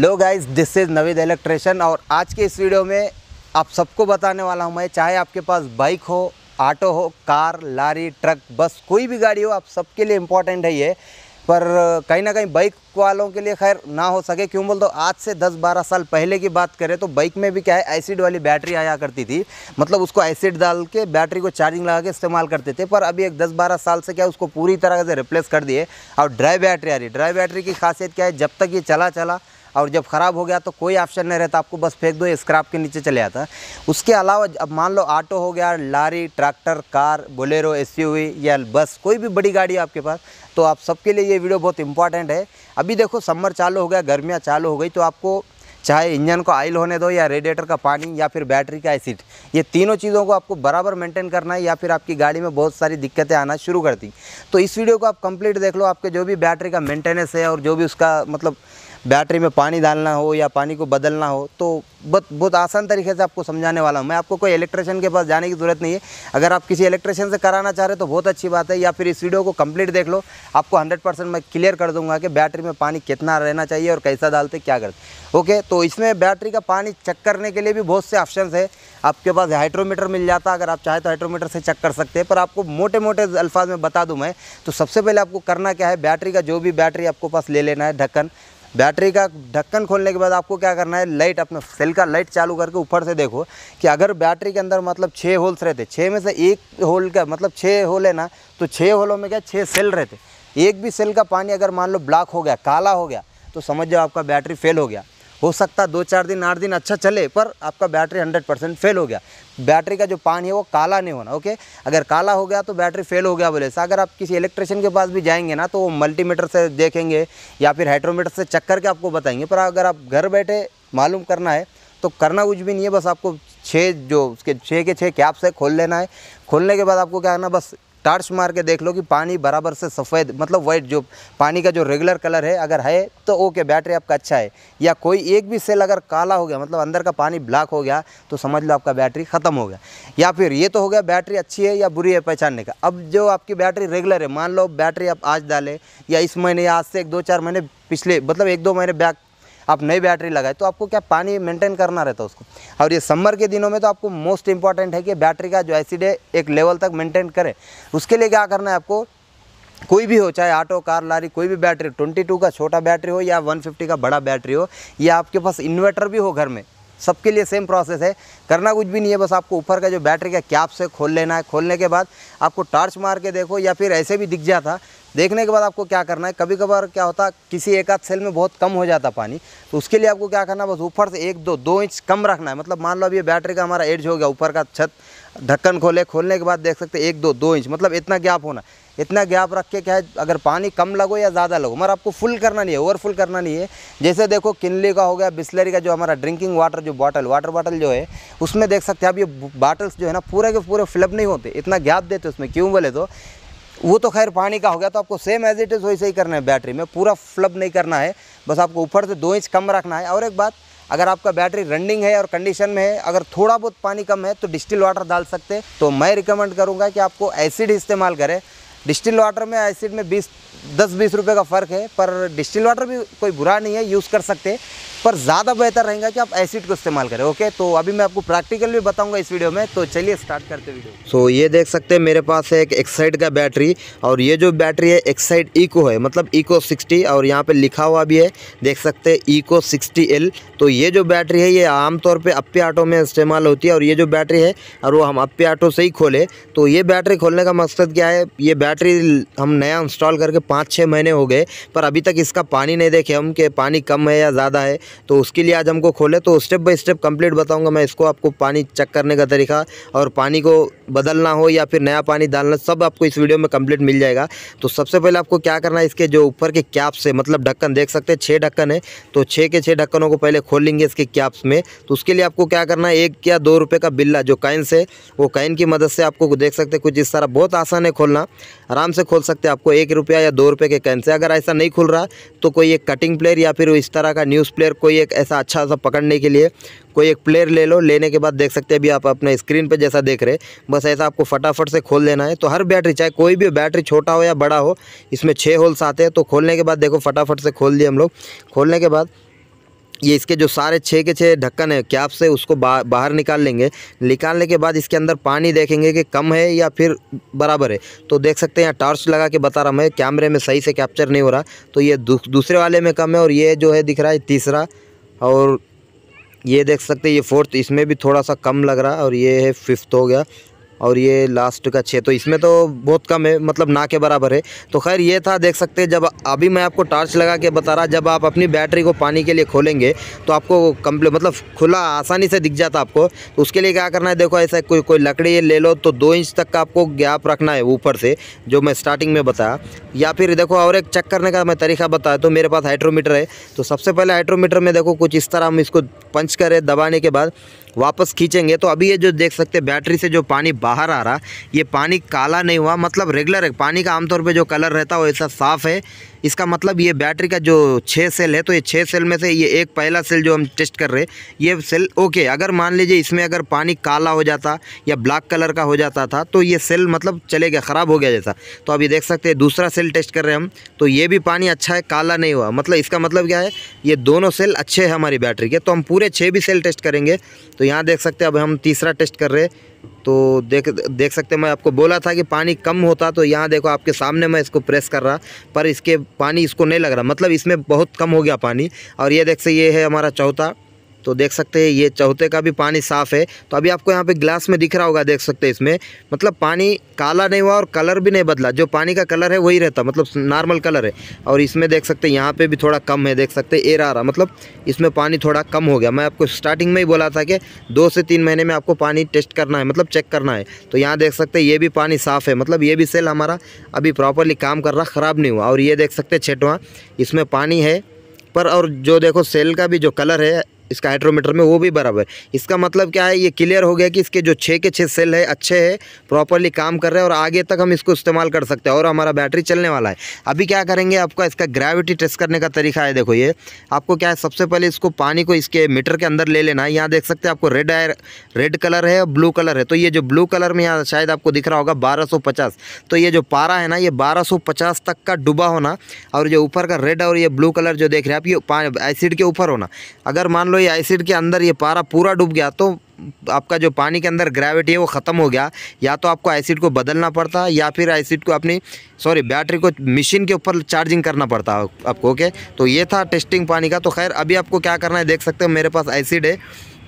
low guys this is Naveed electrician और आज के इस वीडियो में आप सबको बताने वाला हूं मैं चाहे आपके पास बाइक हो ऑटो हो कार लारी ट्रक बस कोई भी गाड़ी हो आप सबके लिए इम्पोर्टेंट है ये पर कहीं ना कहीं बाइक वालों के लिए खैर ना हो सके क्यों बोल दो आज से 10-12 साल पहले की बात करें तो बाइक में भी क्या है एसिड वाली बैटरी आया करती थी मतलब उसको एसिड डाल के बैटरी को चार्जिंग लगा के इस्तेमाल करते थे पर अभी एक 10-12 साल से क्या उसको पूरी तरह से रिप्लेस कर दिए और ड्राई बैटरी आ रही ड्राई बैटरी की खासियत क्या है जब तक ये चला चला और जब ख़राब हो गया तो कोई ऑप्शन नहीं रहता आपको बस फेंक दो स्क्रैप के नीचे चले जाता उसके अलावा अब मान लो ऑटो हो गया lorry tractor car Bolero Ace या बस कोई भी बड़ी गाड़ी आपके पास तो आप सबके लिए ये वीडियो बहुत इंपॉर्टेंट है अभी देखो समर चालू हो गया गर्मियाँ चालू हो गई तो आपको चाहे इंजन को आयल होने दो या रेडिएटर का पानी या फिर बैटरी का एसिड ये तीनों चीज़ों को आपको बराबर मेंटेन करना है या फिर आपकी गाड़ी में बहुत सारी दिक्कतें आना शुरू कर दी तो इस वीडियो को आप कंप्लीट देख लो आपके जो भी बैटरी का मेंटेनेंस है और जो भी उसका मतलब बैटरी में पानी डालना हो या पानी को बदलना हो तो बहुत बहुत आसान तरीके से आपको समझाने वाला हूँ मैं आपको कोई इलेक्ट्रिशियन के पास जाने की ज़रूरत नहीं है अगर आप किसी इलेक्ट्रिशियन से कराना चाह रहे तो बहुत अच्छी बात है या फिर इस वीडियो को कंप्लीट देख लो आपको हंड्रेड परसेंट मैं क्लियर कर दूंगा कि बैटरी में पानी कितना रहना चाहिए और कैसा डालते क्या करते ओके तो इसमें बैटरी का पानी चेक करने के लिए भी बहुत से ऑप्शन है आपके पास हाइड्रोमीटर मिल जाता अगर आप चाहें तो हाइड्रोमीटर से चेक कर सकते हैं पर आपको मोटे मोटे अल्फाज में बता दूँ मैं तो सबसे पहले आपको करना क्या है बैटरी का जो भी बैटरी आपको पास ले लेना है ढक्कन बैटरी का ढक्कन खोलने के बाद आपको क्या करना है लाइट अपना सेल का लाइट चालू करके ऊपर से देखो कि अगर बैटरी के अंदर मतलब छः होल्स रहते छः में से एक होल का मतलब छः होल है ना तो छः होलों में क्या छः सेल रहते एक भी सेल का पानी अगर मान लो ब्लॉक हो गया काला हो गया तो समझ जाओ आपका बैटरी फेल हो गया हो सकता है दो चार दिन आठ दिन अच्छा चले पर आपका बैटरी हंड्रेड परसेंट फेल हो गया बैटरी का जो पानी है वो काला नहीं होना ओके अगर काला हो गया तो बैटरी फेल हो गया बोले से अगर आप किसी इलेक्ट्रिशियन के पास भी जाएंगे ना तो वो मल्टीमीटर से देखेंगे या फिर हाइड्रोमीटर से चेक करके आपको बताएंगे पर अगर आप घर बैठे मालूम करना है तो करना कुछ भी नहीं है बस आपको छः जो उसके छः के छः कैप्स है खोल लेना है खोलने के बाद आपको क्या करना बस टार्च मार के देख लो कि पानी बराबर से सफ़ेद मतलब वाइट जो पानी का जो रेगुलर कलर है अगर है तो ओके बैटरी आपका अच्छा है या कोई एक भी सेल अगर काला हो गया मतलब अंदर का पानी ब्लैक हो गया तो समझ लो आपका बैटरी ख़त्म हो गया या फिर ये तो हो गया बैटरी अच्छी है या बुरी है पहचानने का अब जो आपकी बैटरी रेगुलर है मान लो बैटरी आप आज डालें या इस महीने या आज से एक दो चार महीने पिछले मतलब एक दो महीने बैक आप नई बैटरी लगाए तो आपको क्या पानी मेंटेन करना रहता है उसको और ये समर के दिनों में तो आपको मोस्ट इंपॉर्टेंट है कि बैटरी का जो एसिड है एक लेवल तक मेंटेन करें उसके लिए क्या करना है आपको कोई भी हो चाहे ऑटो कार लारी कोई भी बैटरी 22 का छोटा बैटरी हो या वन का बड़ा बैटरी हो या आपके पास इन्वर्टर भी हो घर में सबके लिए सेम प्रोसेस है करना कुछ भी नहीं है बस आपको ऊपर का जो बैटरी का कैप से खोल लेना है खोलने के बाद आपको टॉर्च मार के देखो या फिर ऐसे भी दिख जाता देखने के बाद आपको क्या करना है कभी कभार क्या होता किसी एक आध सेल में बहुत कम हो जाता पानी तो उसके लिए आपको क्या करना है बस ऊपर से एक दो दो इंच कम रखना है मतलब मान लो अभी बैटरी का हमारा एड्ज हो गया ऊपर का छत ढक्कन खोले खोलने के बाद देख सकते एक दो दो इंच मतलब इतना गैप होना इतना गैप रख के क्या है अगर पानी कम लगो या ज़्यादा लगो मगर आपको फुल करना नहीं है ओवरफुल करना नहीं है जैसे देखो किनली का हो गया बिस्लरी का जो हमारा ड्रिंकिंग वाटर जो बॉटल वाटर बॉटल जो है उसमें देख सकते हैं आप ये बाटल्स जो है ना पूरे के पूरे फिलअप नहीं होते इतना गैप देते उसमें क्यों बोले तो वो तो खैर पानी का हो गया तो आपको सेम एज इट इज़ वैसे ही करना है बैटरी में पूरा फ्लब नहीं करना है बस आपको ऊपर से दो इंच कम रखना है और एक बात अगर आपका बैटरी रनिंग है और कंडीशन में है अगर थोड़ा बहुत पानी कम है तो डिस्टिल वाटर डाल सकते हैं तो मैं रिकमेंड करूँगा कि आपको एसिड इस्तेमाल करें डिस्टिल वाटर में एसिड में बीस दस बीस रुपये का फ़र्क है पर डिस्टिल वाटर भी कोई बुरा नहीं है यूज़ कर सकते पर ज़्यादा बेहतर रहेगा कि आप एसिड को इस्तेमाल करें ओके तो अभी मैं आपको प्रैक्टिकल भी बताऊंगा इस वीडियो में तो चलिए स्टार्ट करते वीडियो सो so, ये देख सकते हैं मेरे पास है एक एक्साइड का बैटरी और ये जो बैटरी है एक्साइड ईको है मतलब ईको सिक्सटी और यहाँ पर लिखा हुआ भी है देख सकते हैं ईको सिक्सटी एल तो ये जो बैटरी है ये आमतौर पर अप्पे आटो में इस्तेमाल होती है और ये जो बैटरी है और वो हम अप्पे आटो से ही खोले तो ये बैटरी खोलने का मकसद क्या है ये बैटरी हम नया इंस्टॉल करके पाँच छः महीने हो गए पर अभी तक इसका पानी नहीं देखे हम कि पानी कम है या ज़्यादा है तो उसके लिए आज हमको खोले तो स्टेप बाई स्टेप कंप्लीट बताऊँगा मैं इसको आपको पानी चेक करने का तरीका और पानी को बदलना हो या फिर नया पानी डालना सब आपको इस वीडियो में कम्प्लीट मिल जाएगा तो सबसे पहले आपको क्या करना है इसके जो ऊपर के कैप से मतलब ढक्कन देख सकते हैं छः ढक्कन है तो छः के छः ढक्कनों को पहले खोल लेंगे इसके कैप्स में तो उसके लिए आपको क्या करना है एक या दो रुपये का बिल्ला जो कैंस से वो कैन की मदद से आपको देख सकते हैं कुछ इस तरह बहुत आसान है खोलना आराम से खोल सकते हैं आपको एक रुपया या दो रुपये के कैन से अगर ऐसा नहीं खुल रहा तो कोई एक कटिंग प्लेयर या फिर इस तरह का न्यूज़ प्लेयर कोई एक ऐसा अच्छा सा पकड़ने के लिए कोई एक प्लेयर ले लो लेने के बाद देख सकते हैं अभी आप अपने स्क्रीन पर जैसा देख रहे बस ऐसा आपको फटाफट से खोल लेना है तो हर बैटरी चाहे कोई भी बैटरी छोटा हो या बड़ा हो इसमें छः होल्स आते हैं तो खोलने के बाद देखो फटाफट से खोल दिए हम लोग खोलने के बाद ये इसके जो सारे छः के छः ढक्कन है कैप से उसको बा, बाहर निकाल लेंगे निकालने के बाद इसके अंदर पानी देखेंगे कि कम है या फिर बराबर है तो देख सकते हैं यहाँ टॉर्च लगा के बता रहा मैं कैमरे में सही से कैप्चर नहीं हो रहा तो ये दू, दूसरे वाले में कम है और ये जो है दिख रहा है तीसरा और ये देख सकते हैं ये फोर्थ इसमें भी थोड़ा सा कम लग रहा और ये है फिफ्थ हो गया और ये लास्ट का छः तो इसमें तो बहुत कम है मतलब ना के बराबर है तो खैर ये था देख सकते हैं जब अभी मैं आपको टार्च लगा के बता रहा जब आप अपनी बैटरी को पानी के लिए खोलेंगे तो आपको कम्प्ले मतलब खुला आसानी से दिख जाता आपको तो उसके लिए क्या करना है देखो ऐसा कोई कोई लकड़ी ले लो तो दो इंच तक का आपको गैप रखना है ऊपर से जो मैं स्टार्टिंग में बताया या फिर देखो और एक चेक करने का मैं तरीका बताया तो मेरे पास हाइड्रोमीटर है तो सबसे पहले हाइड्रोमीटर में देखो कुछ इस तरह हम इसको पंच करें दबाने के बाद वापस खींचेंगे तो अभी ये जो देख सकते हैं बैटरी से जो पानी बाहर आ रहा ये पानी काला नहीं हुआ मतलब रेगुलर है पानी का आमतौर पे जो कलर रहता है वो ऐसा साफ़ है इसका मतलब ये बैटरी का जो छः सेल है तो ये छः सेल में से ये एक पहला सेल जो हम टेस्ट कर रहे हैं ये सेल ओके अगर मान लीजिए इसमें अगर पानी काला हो जाता या ब्लैक कलर का हो जाता था तो ये सेल मतलब चले गया ख़राब हो गया जैसा तो अभी देख सकते हैं दूसरा सेल टेस्ट कर रहे हैं हम तो ये भी पानी अच्छा है काला नहीं हुआ मतलब इसका मतलब क्या है ये दोनों सेल अच्छे हैं हमारी बैटरी के तो हम पूरे छः भी सेल टेस्ट करेंगे तो यहाँ देख सकते हैं अब हम तीसरा टेस्ट कर रहे तो देख देख सकते मैं आपको बोला था कि पानी कम होता तो यहाँ देखो आपके सामने मैं इसको प्रेस कर रहा पर इसके पानी इसको नहीं लग रहा मतलब इसमें बहुत कम हो गया पानी और ये देख सकते ये है हमारा चौथा तो देख सकते हैं ये चौथे का भी पानी साफ़ है तो अभी आपको यहाँ पे ग्लास में दिख रहा होगा देख सकते हैं इसमें मतलब पानी काला नहीं हुआ और कलर भी नहीं बदला जो पानी का कलर है वही रहता मतलब नॉर्मल कलर है और इसमें देख सकते हैं यहाँ पर भी थोड़ा कम है देख सकते एयर आ रहा मतलब इसमें पानी थोड़ा कम हो गया मैं आपको स्टार्टिंग में ही बोला था कि दो से तीन महीने में आपको पानी टेस्ट करना है मतलब चेक करना है तो यहाँ देख सकते ये भी पानी साफ़ है मतलब ये भी सेल हमारा अभी प्रॉपरली काम कर रहा ख़राब नहीं हुआ और ये देख सकते छठवां इसमें पानी है पर और जो देखो सेल का भी जो कलर है इसका हाइड्रोमीटर में वो भी बराबर इसका मतलब क्या है ये क्लियर हो गया कि इसके जो छः के छः सेल है अच्छे है प्रॉपरली काम कर रहे हैं और आगे तक हम इसको इस्तेमाल कर सकते हैं और हमारा बैटरी चलने वाला है अभी क्या करेंगे आपका इसका ग्रेविटी टेस्ट करने का तरीका है देखो ये आपको क्या है सबसे पहले इसको पानी को इसके मीटर के अंदर ले लेना है यहाँ देख सकते हैं आपको रेड आयर रेड कलर है और ब्लू कलर है तो ये जो ब्लू कलर में यहाँ शायद आपको दिख रहा होगा बारह तो ये जो पारा है ना ये बारह तक का डूबा होना और जो ऊपर का रेड और ये ब्लू कलर जो देख रहे हैं आप ये एसिड के ऊपर होना अगर मान लो सॉल्वेई एसिड के अंदर ये पारा पूरा डूब गया तो आपका जो पानी के अंदर ग्रेविटी है वो ख़त्म हो गया या तो आपको एसिड को बदलना पड़ता है या फिर एसिड को अपनी सॉरी बैटरी को मशीन के ऊपर चार्जिंग करना पड़ता है आपको ओके तो ये था टेस्टिंग पानी का तो खैर अभी आपको क्या करना है देख सकते हो मेरे पास एसिड है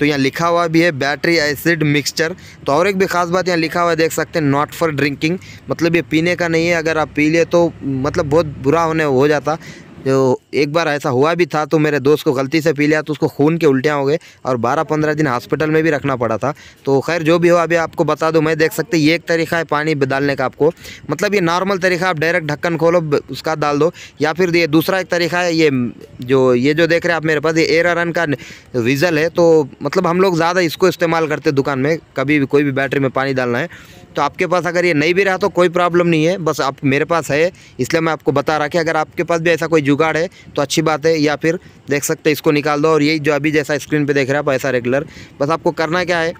तो यहाँ लिखा हुआ भी है बैटरी एसिड मिक्सचर तो और एक भी ख़ास बात यहाँ लिखा हुआ है देख सकते हैं नॉट फॉर ड्रिंकिंग मतलब ये पीने का नहीं है अगर आप पी लिए तो मतलब बहुत बुरा होने हो जाता जो एक बार ऐसा हुआ भी था तो मेरे दोस्त को गलती से पी लिया तो उसको खून के उल्टियाँ हो गए और 12-15 दिन हॉस्पिटल में भी रखना पड़ा था तो खैर जो भी हो अभी आपको बता दूँ मैं देख सकते ये एक तरीका है पानी डालने का आपको मतलब ये नॉर्मल तरीका आप डायरेक्ट ढक्कन खोलो उसका डाल दो या फिर ये दूसरा एक तरीका है ये जो ये जो देख रहे हैं आप मेरे पास ये एयर रन का विज़ल है तो मतलब हम लोग ज़्यादा इसको इस्तेमाल करते दुकान में कभी भी कोई भी बैटरी में पानी डालना है तो आपके पास अगर ये नहीं भी रहा तो कोई प्रॉब्लम नहीं है बस आप मेरे पास है इसलिए मैं आपको बता रहा कि अगर आपके पास भी ऐसा कोई जुगाड़ है तो अच्छी बात है या फिर देख सकते हैं इसको निकाल दो और यही जो अभी जैसा स्क्रीन पर देख रहा है आप ऐसा रेगुलर बस आपको करना क्या है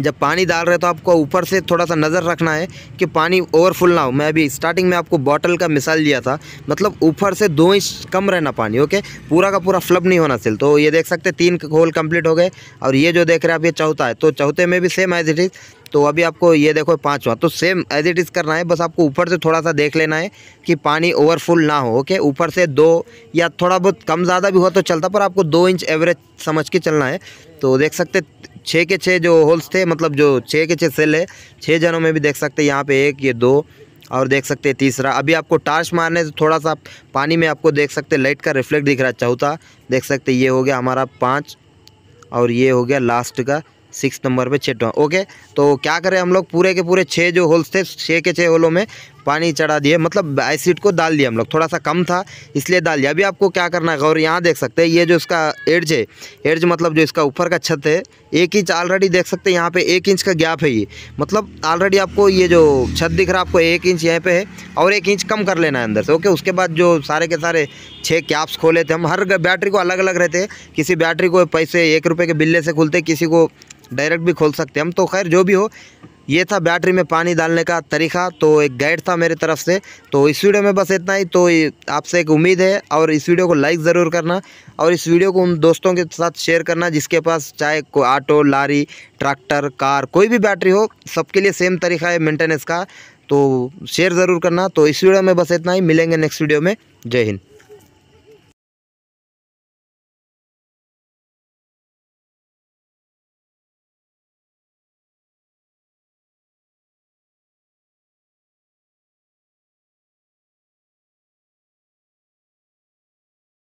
जब पानी डाल रहे हो तो आपको ऊपर से थोड़ा सा नज़र रखना है कि पानी ओवरफुल ना हो मैं अभी स्टार्टिंग में आपको बॉटल का मिसाल दिया था मतलब ऊपर से दो इंच कम रहना पानी ओके पूरा का पूरा फ्लब नहीं होना सिल तो ये देख सकते तीन होल कंप्लीट हो गए और ये जो देख रहे हैं आप ये चौथा है तो चौथे में भी सेम एज इट इज़ तो अभी आपको ये देखो पाँचवा तो सेम एज इट इज़ करना है बस आपको ऊपर से थोड़ा सा देख लेना है कि पानी ओवरफुल ना हो ओके ऊपर से दो या थोड़ा बहुत कम ज़्यादा भी हो तो चलता पर आपको दो इंच एवरेज समझ के चलना है तो देख सकते छः के छः जो होल्स थे मतलब जो छः के छः सेल है छः जनों में भी देख सकते यहाँ पे एक ये दो और देख सकते तीसरा अभी आपको टार्च मारने से थोड़ा सा पानी में आपको देख सकते लाइट का रिफ्लेक्ट दिख रहा है चौथा देख सकते ये हो गया हमारा पाँच और ये हो गया लास्ट का सिक्स नंबर पे छठवा ओके तो क्या करें हम लोग पूरे के पूरे छः जो होल्स थे छः के छः होलों में पानी चढ़ा दिए मतलब एसिड को डाल दिया हम लोग थोड़ा सा कम था इसलिए डाल दिया अभी आपको क्या करना है गौर यहाँ देख सकते हैं ये जो इसका एड्ज है एड्ज मतलब जो इसका ऊपर का छत है एक इंच ऑलरेडी देख सकते हैं यहाँ पे एक इंच का गैप है ये मतलब ऑलरेडी आपको ये जो छत दिख रहा है आपको एक इंच यहाँ पे है और एक इंच कम कर लेना है अंदर से ओके उसके बाद जो सारे के सारे छः कैप्स खोले थे हम हर बैटरी को अलग अलग रहते हैं किसी बैटरी को पैसे एक रुपये के बिल्ले से खुलते किसी को डायरेक्ट भी खोल सकते हैं हम तो खैर जो भी हो ये था बैटरी में पानी डालने का तरीका तो एक गाइड था मेरे तरफ से तो इस वीडियो में बस इतना ही तो आपसे एक उम्मीद है और इस वीडियो को लाइक ज़रूर करना और इस वीडियो को उन दोस्तों के साथ शेयर करना जिसके पास चाहे ऑटो लारी ट्रैक्टर कार कोई भी बैटरी हो सबके लिए सेम तरीका है मेंटेनेंस का तो शेयर ज़रूर करना तो इस वीडियो में बस इतना ही मिलेंगे नेक्स्ट वीडियो में जय हिंद